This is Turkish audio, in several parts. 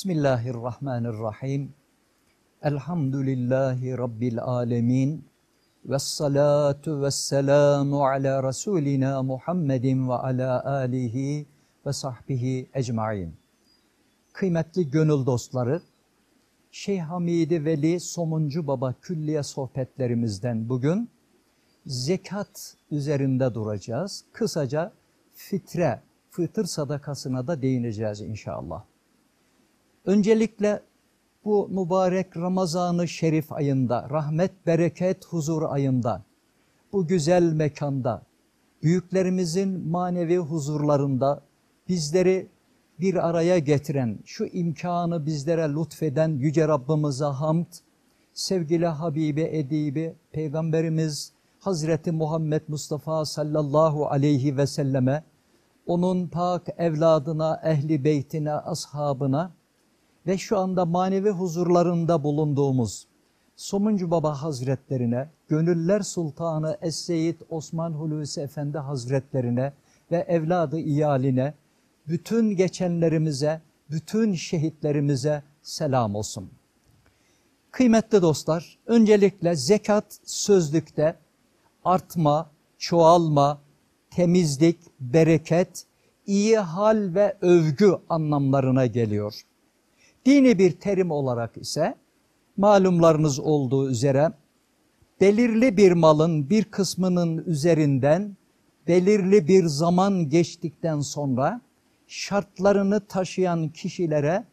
Bismillahirrahmanirrahim. Elhamdülillahi Rabbil alemin. Vessalatu vesselamu ala Rasulina Muhammedin ve ala alihi ve sahbihi ecmain. Kıymetli gönül dostları, Şeyh Hamidi Veli Somuncu Baba Külliye sohbetlerimizden bugün zekat üzerinde duracağız. Kısaca fitre, fıtır sadakasına da değineceğiz inşallah. Öncelikle bu mübarek Ramazan-ı Şerif ayında, rahmet, bereket, huzur ayında, bu güzel mekanda, büyüklerimizin manevi huzurlarında bizleri bir araya getiren, şu imkanı bizlere lütfeden Yüce Rabbimize hamd, sevgili Habibi Edibi, Peygamberimiz Hazreti Muhammed Mustafa sallallahu aleyhi ve selleme, onun pak evladına, ehli beytine, ashabına, ve şu anda manevi huzurlarında bulunduğumuz Somuncu Baba Hazretlerine, Gönüller Sultanı Es-Seyyid Osman Hulusi Efendi Hazretlerine ve evladı iyaline, bütün geçenlerimize, bütün şehitlerimize selam olsun. Kıymetli dostlar, öncelikle zekat sözlükte artma, çoğalma, temizlik, bereket, iyi hal ve övgü anlamlarına geliyor. Dini bir terim olarak ise malumlarınız olduğu üzere belirli bir malın bir kısmının üzerinden belirli bir zaman geçtikten sonra şartlarını taşıyan kişilere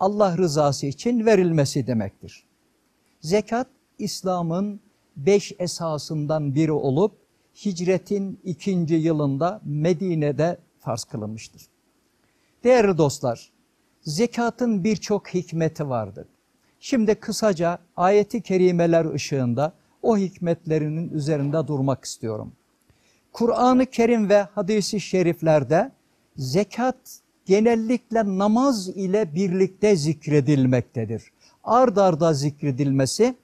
Allah rızası için verilmesi demektir. Zekat İslam'ın beş esasından biri olup hicretin ikinci yılında Medine'de farz kılınmıştır. Değerli dostlar, Zekatın birçok hikmeti vardır. Şimdi kısaca ayeti kerimeler ışığında o hikmetlerinin üzerinde durmak istiyorum. Kur'an-ı Kerim ve hadisi şeriflerde zekat genellikle namaz ile birlikte zikredilmektedir. Ard arda zikredilmesi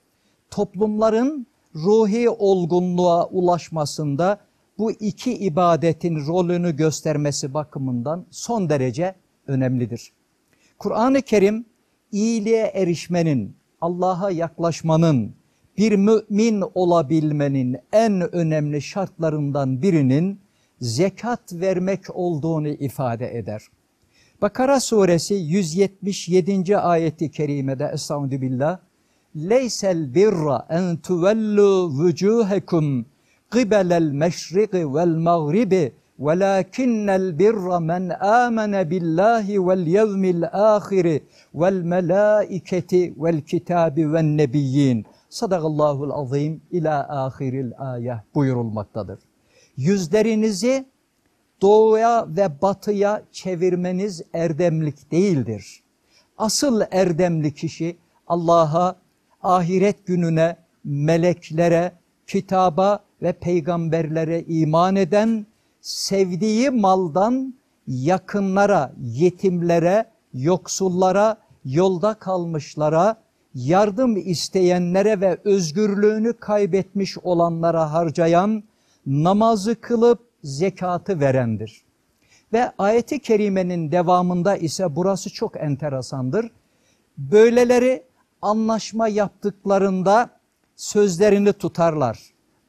toplumların ruhi olgunluğa ulaşmasında bu iki ibadetin rolünü göstermesi bakımından son derece önemlidir. Kur'an-ı Kerim iyiliğe erişmenin, Allah'a yaklaşmanın, bir mümin olabilmenin en önemli şartlarından birinin zekat vermek olduğunu ifade eder. Bakara suresi 177. ayeti kerimede Estaizu billah Leysel birra en tuvellu vücuhekum qibelel meşriqi vel mağribi وَلَكِنَّ الْبِرَّ مَنْ آمَنَ بِاللّٰهِ وَالْيَوْمِ الْآخِرِ وَالْمَلَائِكَةِ وَالْكِتَابِ وَالنَّبِيِّينَ Sadakallahul azim ila ahiril ayah buyurulmaktadır. Yüzlerinizi doğuya ve batıya çevirmeniz erdemlik değildir. Asıl erdemli kişi Allah'a, ahiret gününe, meleklere, kitaba ve peygamberlere iman eden sevdiği maldan yakınlara, yetimlere, yoksullara, yolda kalmışlara, yardım isteyenlere ve özgürlüğünü kaybetmiş olanlara harcayan, namazı kılıp zekatı verendir. Ve ayeti kerimenin devamında ise burası çok enteresandır. Böyleleri anlaşma yaptıklarında sözlerini tutarlar.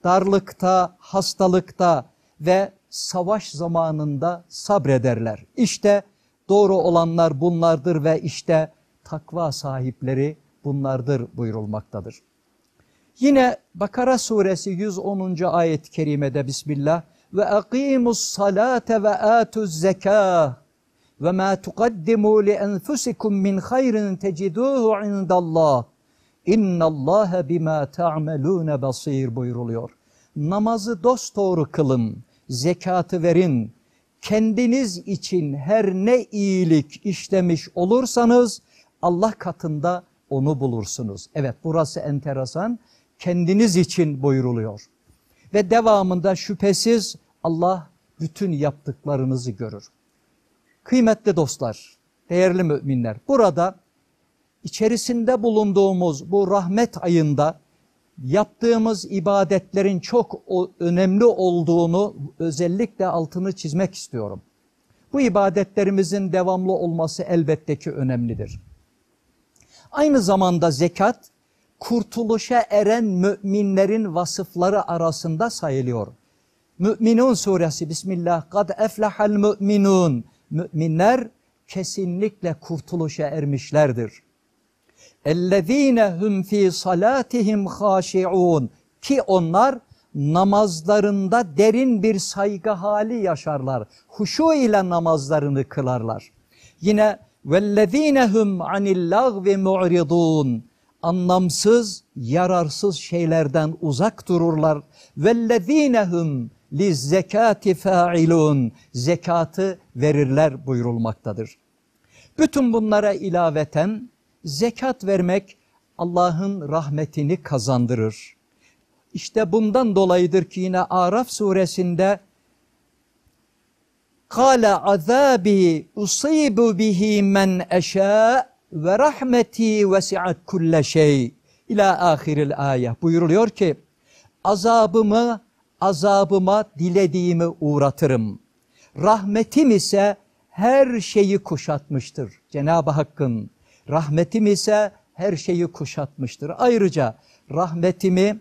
Darlıkta, hastalıkta ve savaş zamanında sabrederler. İşte doğru olanlar bunlardır ve işte takva sahipleri bunlardır buyurulmaktadır. Yine Bakara suresi 110. ayet-i kerimede Bismillah ve akimus salate ve atuz zeka ve ma tuqaddimu li enfusikum min hayrin teciduhu indallah. İnnallâhe bima ta'melûne basir buyuruluyor. Namazı dost dosdoğru kılın zekatı verin. Kendiniz için her ne iyilik işlemiş olursanız Allah katında onu bulursunuz. Evet burası enteresan. Kendiniz için buyuruluyor. Ve devamında şüphesiz Allah bütün yaptıklarınızı görür. Kıymetli dostlar, değerli müminler, burada içerisinde bulunduğumuz bu rahmet ayında yaptığımız ibadetlerin çok önemli olduğunu özellikle altını çizmek istiyorum. Bu ibadetlerimizin devamlı olması elbette ki önemlidir. Aynı zamanda zekat kurtuluşa eren müminlerin vasıfları arasında sayılıyor. Müminun suresi Bismillah kad eflahal müminun. Müminler kesinlikle kurtuluşa ermişlerdir. اَلَّذ۪ينَ هُمْ ف۪ي صَلَاتِهِمْ خَاشِعُونَ Ki onlar namazlarında derin bir saygı hali yaşarlar. Huşu ile namazlarını kılarlar. Yine وَالَّذ۪ينَ هُمْ عَنِ اللّٰغْوِ مُعْرِضُونَ Anlamsız, yararsız şeylerden uzak dururlar. وَالَّذ۪ينَ هُمْ لِزَّكَاتِ فَاِلُونَ Zekatı verirler buyurulmaktadır. Bütün bunlara ilaveten Zekat vermek Allah'ın rahmetini kazandırır. İşte bundan dolayıdır ki yine Araf suresinde Kale azabi usibu bihi men eşâ ve rahmeti vesiat kulle şey ila ahiril ayah buyuruluyor ki azabımı azabıma dilediğimi uğratırım. Rahmetim ise her şeyi kuşatmıştır. Cenab-ı Hakk'ın Rahmetim ise her şeyi kuşatmıştır. Ayrıca rahmetimi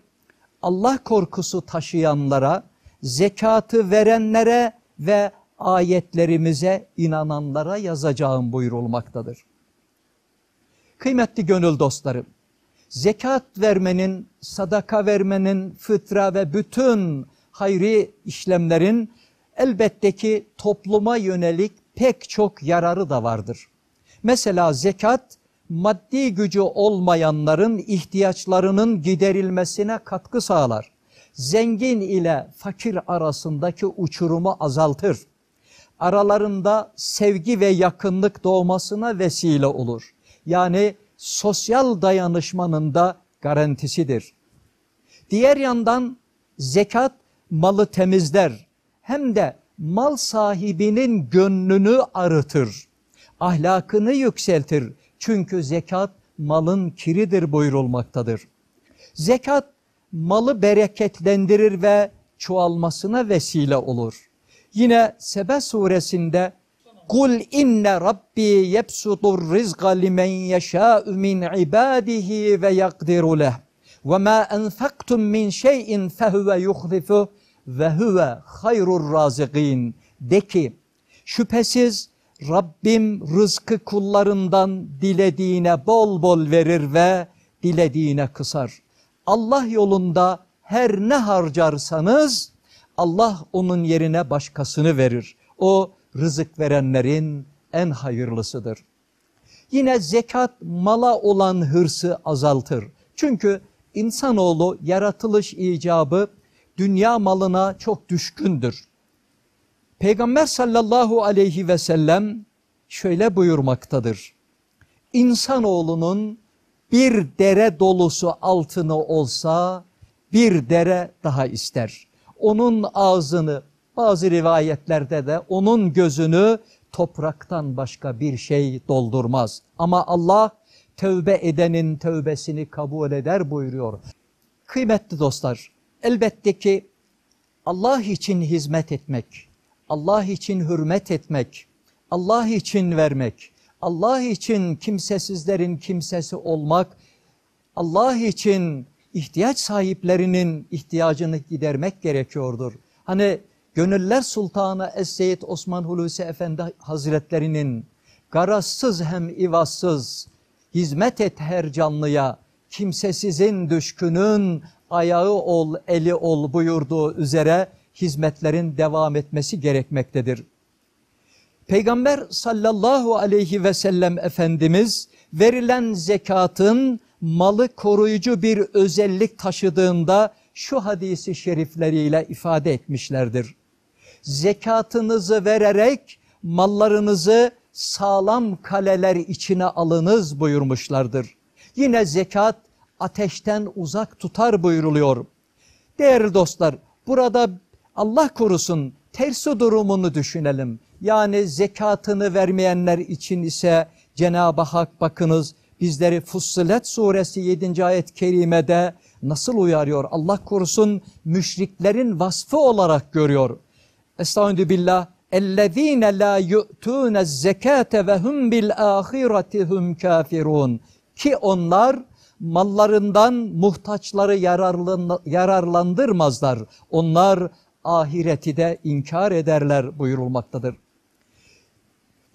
Allah korkusu taşıyanlara, zekatı verenlere ve ayetlerimize inananlara yazacağım buyurulmaktadır. Kıymetli gönül dostlarım, zekat vermenin, sadaka vermenin, fıtra ve bütün hayri işlemlerin elbette ki topluma yönelik pek çok yararı da vardır. Mesela zekat maddi gücü olmayanların ihtiyaçlarının giderilmesine katkı sağlar. Zengin ile fakir arasındaki uçurumu azaltır. Aralarında sevgi ve yakınlık doğmasına vesile olur. Yani sosyal dayanışmanın da garantisidir. Diğer yandan zekat malı temizler hem de mal sahibinin gönlünü arıtır ahlakını yükseltir. Çünkü zekat malın kiridir buyurulmaktadır. Zekat malı bereketlendirir ve çoğalmasına vesile olur. Yine Sebe suresinde Kul inne rabbi yebsutur rizqa limen yeşâ'u min ibadihi ve yakdiru leh. Ve ma enfaktum min şeyin fehuve yuhlifuh ve huve hayrur razikin. De ki şüphesiz Rabbim rızkı kullarından dilediğine bol bol verir ve dilediğine kısar. Allah yolunda her ne harcarsanız Allah onun yerine başkasını verir. O rızık verenlerin en hayırlısıdır. Yine zekat mala olan hırsı azaltır. Çünkü insanoğlu yaratılış icabı dünya malına çok düşkündür. Peygamber sallallahu aleyhi ve sellem şöyle buyurmaktadır. İnsanoğlunun bir dere dolusu altını olsa bir dere daha ister. Onun ağzını bazı rivayetlerde de onun gözünü topraktan başka bir şey doldurmaz. Ama Allah tövbe edenin tövbesini kabul eder buyuruyor. Kıymetli dostlar elbette ki Allah için hizmet etmek Allah için hürmet etmek, Allah için vermek, Allah için kimsesizlerin kimsesi olmak, Allah için ihtiyaç sahiplerinin ihtiyacını gidermek gerekiyordur. Hani Gönüller Sultanı Es-Seyyid Osman Hulusi Efendi Hazretlerinin garazsız hem ivazsız hizmet et her canlıya kimsesizin düşkünün ayağı ol eli ol buyurduğu üzere hizmetlerin devam etmesi gerekmektedir. Peygamber sallallahu aleyhi ve sellem Efendimiz verilen zekatın malı koruyucu bir özellik taşıdığında şu hadisi şerifleriyle ifade etmişlerdir. Zekatınızı vererek mallarınızı sağlam kaleler içine alınız buyurmuşlardır. Yine zekat ateşten uzak tutar buyuruluyor. Değerli dostlar burada Allah korusun tersi durumunu düşünelim. Yani zekatını vermeyenler için ise Cenab-ı Hak bakınız bizleri Fussilet suresi 7. ayet-i kerimede nasıl uyarıyor? Allah korusun müşriklerin vasfı olarak görüyor. Estağfirullah. اَلَّذ۪ينَ لَا يُؤْتُونَ الزَّكَاةَ وَهُمْ بِالْآخِرَةِ هُمْ كَافِرُونَ Ki onlar mallarından muhtaçları yararlandırmazlar. Onlar ahireti de inkar ederler buyurulmaktadır.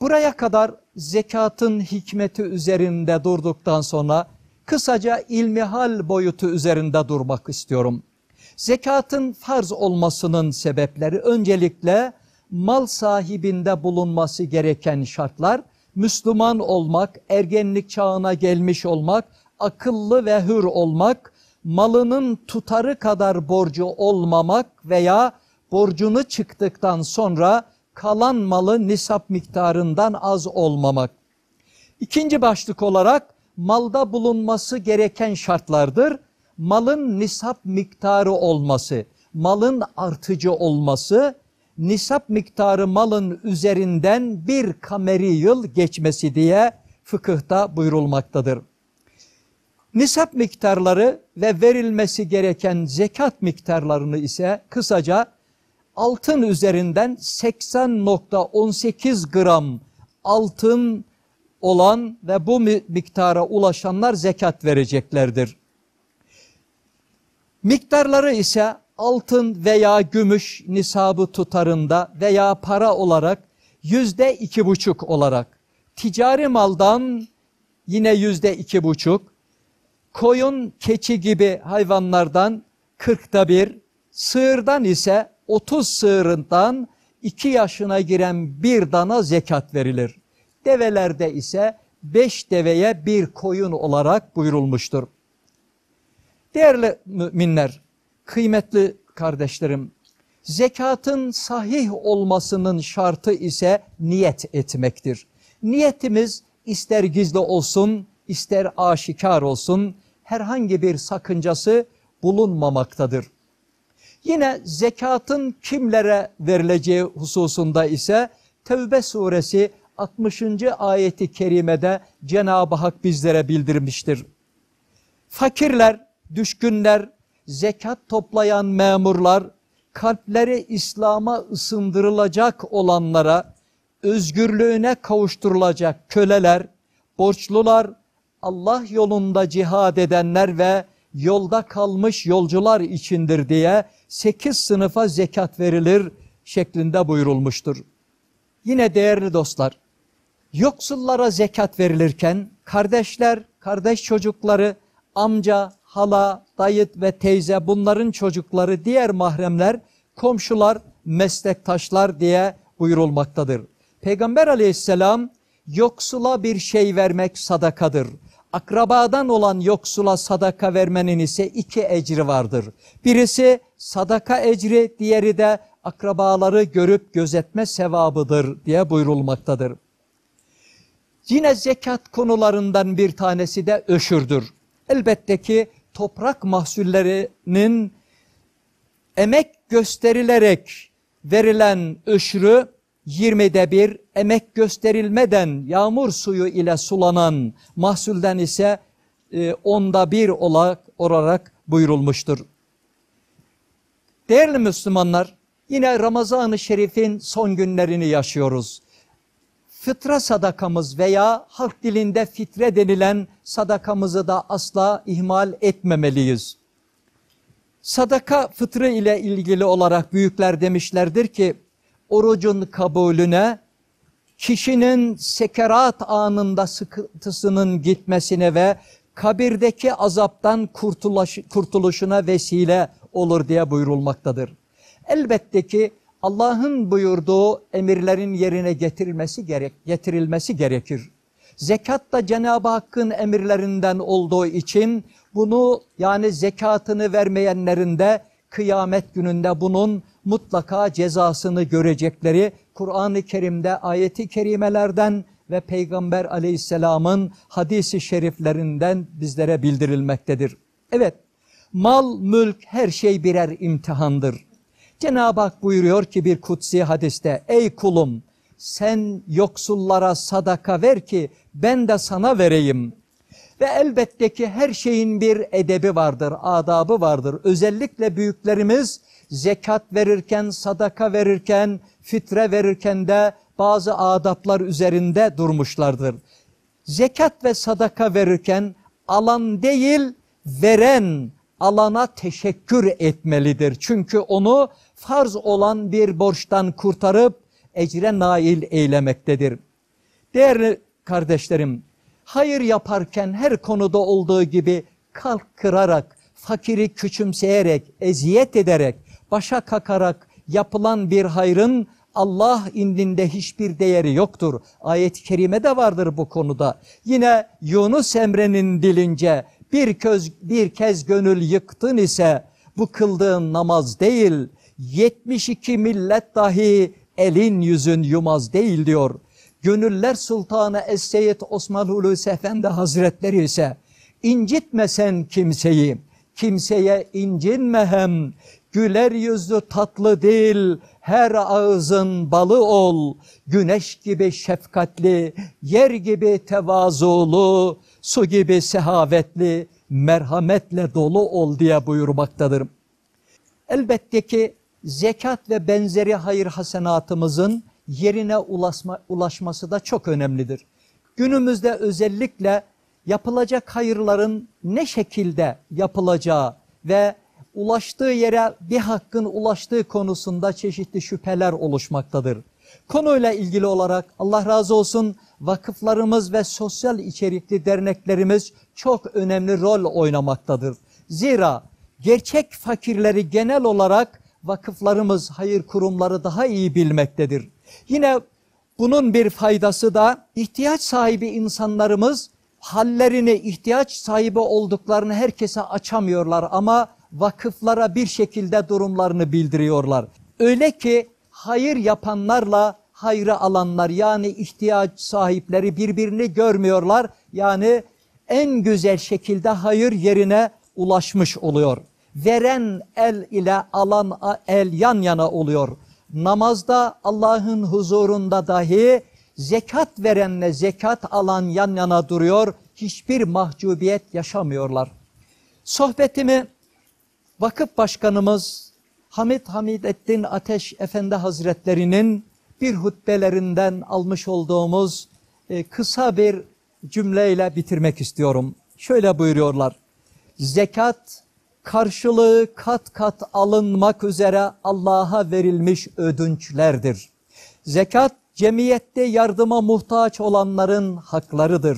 Buraya kadar zekatın hikmeti üzerinde durduktan sonra kısaca ilmihal boyutu üzerinde durmak istiyorum. Zekatın farz olmasının sebepleri öncelikle mal sahibinde bulunması gereken şartlar, Müslüman olmak, ergenlik çağına gelmiş olmak, akıllı ve hür olmak, malının tutarı kadar borcu olmamak veya borcunu çıktıktan sonra kalan malı nisap miktarından az olmamak. İkinci başlık olarak malda bulunması gereken şartlardır. Malın nisap miktarı olması, malın artıcı olması, nisap miktarı malın üzerinden bir kameri yıl geçmesi diye fıkıhta buyurulmaktadır. Nisap miktarları ve verilmesi gereken zekat miktarlarını ise kısaca altın üzerinden 80.18 gram altın olan ve bu miktara ulaşanlar zekat vereceklerdir. Miktarları ise altın veya gümüş nisabı tutarında veya para olarak yüzde iki buçuk olarak, ticari maldan yine yüzde iki buçuk, koyun, keçi gibi hayvanlardan kırkta bir, sığırdan ise 30 sığırından iki yaşına giren bir dana zekat verilir. Develerde ise 5 deveye bir koyun olarak buyurulmuştur. Değerli müminler, kıymetli kardeşlerim, zekatın sahih olmasının şartı ise niyet etmektir. Niyetimiz ister gizli olsun, ister aşikar olsun, herhangi bir sakıncası bulunmamaktadır. Yine zekatın kimlere verileceği hususunda ise Tevbe suresi 60. ayeti kerimede Cenab-ı Hak bizlere bildirmiştir. Fakirler, düşkünler, zekat toplayan memurlar, kalpleri İslam'a ısındırılacak olanlara, özgürlüğüne kavuşturulacak köleler, borçlular, Allah yolunda cihad edenler ve yolda kalmış yolcular içindir diye sekiz sınıfa zekat verilir şeklinde buyurulmuştur. Yine değerli dostlar, yoksullara zekat verilirken kardeşler, kardeş çocukları, amca, hala, dayıt ve teyze bunların çocukları, diğer mahremler, komşular, meslektaşlar diye buyurulmaktadır. Peygamber aleyhisselam yoksula bir şey vermek sadakadır akrabadan olan yoksula sadaka vermenin ise iki ecri vardır. Birisi sadaka ecri, diğeri de akrabaları görüp gözetme sevabıdır diye buyurulmaktadır. Yine zekat konularından bir tanesi de öşürdür. Elbette ki toprak mahsullerinin emek gösterilerek verilen öşrü 20'de bir emek gösterilmeden yağmur suyu ile sulanan mahsulden ise e, onda bir olarak, olarak buyurulmuştur. Değerli Müslümanlar yine Ramazan-ı Şerif'in son günlerini yaşıyoruz. Fıtra sadakamız veya halk dilinde fitre denilen sadakamızı da asla ihmal etmemeliyiz. Sadaka fıtrı ile ilgili olarak büyükler demişlerdir ki orucun kabulüne, kişinin sekerat anında sıkıntısının gitmesine ve kabirdeki azaptan kurtuluş, kurtuluşuna vesile olur diye buyurulmaktadır. Elbette ki Allah'ın buyurduğu emirlerin yerine getirilmesi, gerek, getirilmesi gerekir. Zekat da Cenab-ı Hakk'ın emirlerinden olduğu için bunu yani zekatını vermeyenlerin de kıyamet gününde bunun mutlaka cezasını görecekleri Kur'an-ı Kerim'de ayeti kerimelerden ve Peygamber aleyhisselamın hadisi şeriflerinden bizlere bildirilmektedir. Evet mal, mülk her şey birer imtihandır. Cenab-ı Hak buyuruyor ki bir kutsi hadiste ey kulum sen yoksullara sadaka ver ki ben de sana vereyim. Ve elbette ki her şeyin bir edebi vardır, adabı vardır. Özellikle büyüklerimiz zekat verirken, sadaka verirken, fitre verirken de bazı adaplar üzerinde durmuşlardır. Zekat ve sadaka verirken alan değil veren alana teşekkür etmelidir. Çünkü onu farz olan bir borçtan kurtarıp ecre nail eylemektedir. Değerli kardeşlerim, hayır yaparken her konuda olduğu gibi kalk kırarak, fakiri küçümseyerek, eziyet ederek, başa kakarak yapılan bir hayrın Allah indinde hiçbir değeri yoktur. Ayet-i kerime de vardır bu konuda. Yine Yunus Emre'nin dilince bir, köz, bir kez gönül yıktın ise bu kıldığın namaz değil, 72 millet dahi elin yüzün yumaz değil diyor. Gönüller Sultanı Es-Seyyid Osman Hulusi Efendi Hazretleri ise incitmesen kimseyi, kimseye incinme hem, güler yüzlü tatlı dil, her ağızın balı ol, güneş gibi şefkatli, yer gibi tevazulu, su gibi sehavetli, merhametle dolu ol diye buyurmaktadır. Elbette ki zekat ve benzeri hayır hasenatımızın yerine ulaşma, ulaşması da çok önemlidir. Günümüzde özellikle yapılacak hayırların ne şekilde yapılacağı ve ulaştığı yere bir hakkın ulaştığı konusunda çeşitli şüpheler oluşmaktadır. Konuyla ilgili olarak Allah razı olsun vakıflarımız ve sosyal içerikli derneklerimiz çok önemli rol oynamaktadır. Zira gerçek fakirleri genel olarak vakıflarımız, hayır kurumları daha iyi bilmektedir. Yine bunun bir faydası da ihtiyaç sahibi insanlarımız hallerini, ihtiyaç sahibi olduklarını herkese açamıyorlar ama vakıflara bir şekilde durumlarını bildiriyorlar. Öyle ki hayır yapanlarla hayrı alanlar yani ihtiyaç sahipleri birbirini görmüyorlar. Yani en güzel şekilde hayır yerine ulaşmış oluyor. Veren el ile alan el yan yana oluyor. Namazda Allah'ın huzurunda dahi zekat verenle zekat alan yan yana duruyor. Hiçbir mahcubiyet yaşamıyorlar. Sohbetimi vakıf başkanımız Hamit Hamidettin Ateş Efendi Hazretlerinin bir hutbelerinden almış olduğumuz e, kısa bir cümleyle bitirmek istiyorum. Şöyle buyuruyorlar. Zekat karşılığı kat kat alınmak üzere Allah'a verilmiş ödünçlerdir. Zekat cemiyette yardıma muhtaç olanların haklarıdır.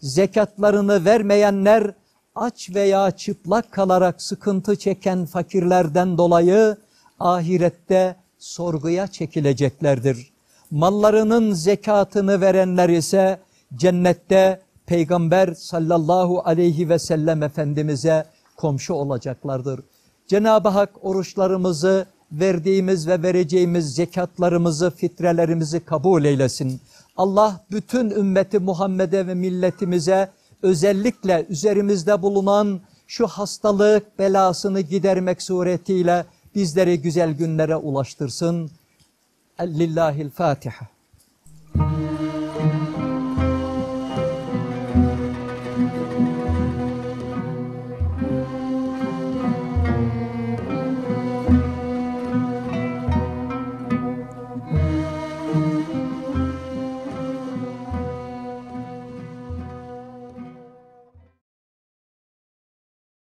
Zekatlarını vermeyenler aç veya çıplak kalarak sıkıntı çeken fakirlerden dolayı ahirette sorguya çekileceklerdir. Mallarının zekatını verenler ise cennette Peygamber sallallahu aleyhi ve sellem Efendimiz'e komşu olacaklardır. Cenab-ı Hak oruçlarımızı verdiğimiz ve vereceğimiz zekatlarımızı, fitrelerimizi kabul eylesin. Allah bütün ümmeti Muhammed'e ve milletimize özellikle üzerimizde bulunan şu hastalık belasını gidermek suretiyle bizleri güzel günlere ulaştırsın. Lillahil Fatiha.